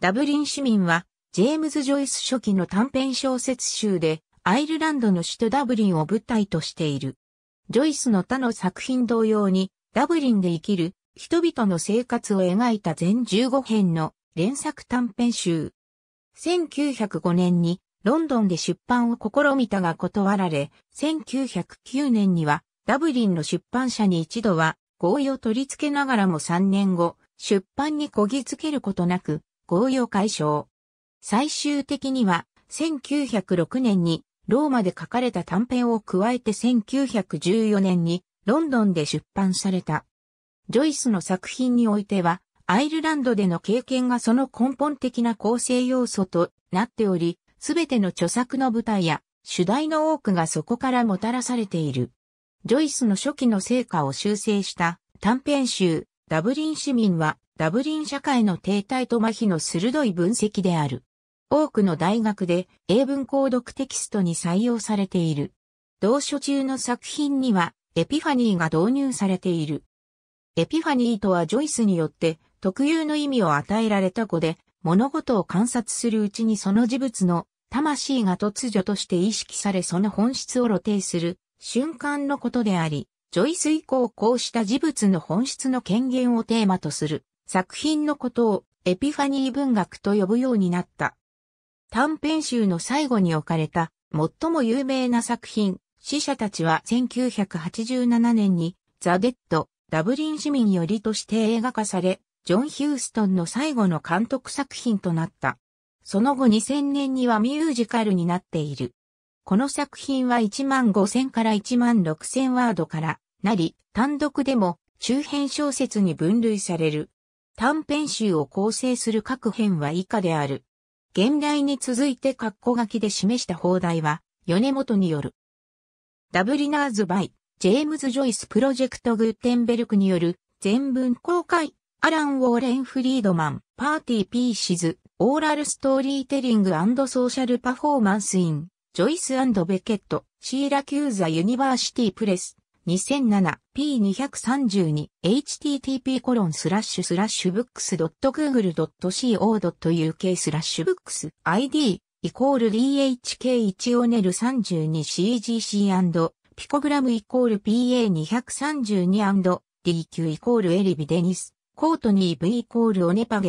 ダブリン市民は、ジェームズ・ジョイス初期の短編小説集で、アイルランドの首都ダブリンを舞台としている。ジョイスの他の作品同様に、ダブリンで生きる人々の生活を描いた全15編の連作短編集。1905年にロンドンで出版を試みたが断られ、1909年にはダブリンの出版社に一度は合意を取り付けながらも3年後、出版にこぎつけることなく、公用解消。最終的には、1906年にローマで書かれた短編を加えて1914年にロンドンで出版された。ジョイスの作品においては、アイルランドでの経験がその根本的な構成要素となっており、すべての著作の舞台や主題の多くがそこからもたらされている。ジョイスの初期の成果を修正した短編集、ダブリン市民はダブリン社会の停滞と麻痺の鋭い分析である。多くの大学で英文購読テキストに採用されている。同書中の作品にはエピファニーが導入されている。エピファニーとはジョイスによって特有の意味を与えられた語で物事を観察するうちにその事物の魂が突如として意識されその本質を露呈する瞬間のことであり、ジョイス以降こうした事物の本質の権限をテーマとする作品のことをエピファニー文学と呼ぶようになった。短編集の最後に置かれた最も有名な作品、死者たちは1987年にザ・デッド、ダブリン市民よりとして映画化され、ジョン・ヒューストンの最後の監督作品となった。その後2000年にはミュージカルになっている。この作品は1万5000から1万6000ワードからなり、単独でも周辺小説に分類される。短編集を構成する各編は以下である。現代に続いて括弧書きで示した放題は、米本による。ダブリナーズ・バイ、ジェームズ・ジョイス・プロジェクト・グーテンベルクによる、全文公開、アラン・ウォーレン・フリードマン、パーティー・ピーシズ、オーラル・ストーリーテリング・ソーシャル・パフォーマンス・イン、ジョイス・ベケット、シーラキューザ・ユニバーシティ・プレス、2007p232http コロンスラッシュスラッシュブックス .google.co.uk スラッシュブックス ID イコール DHK1ONEL32CGC& ピコグラムイコール PA232& DQ イコールエリビデニスコートニー V イコールオネパゲ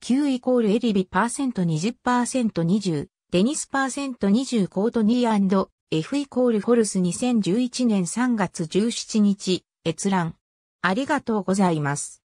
&Q イコールエリビパーセント 20%20 デニスパーセント20コートニー F イコールフォルス2011年3月17日、閲覧。ありがとうございます。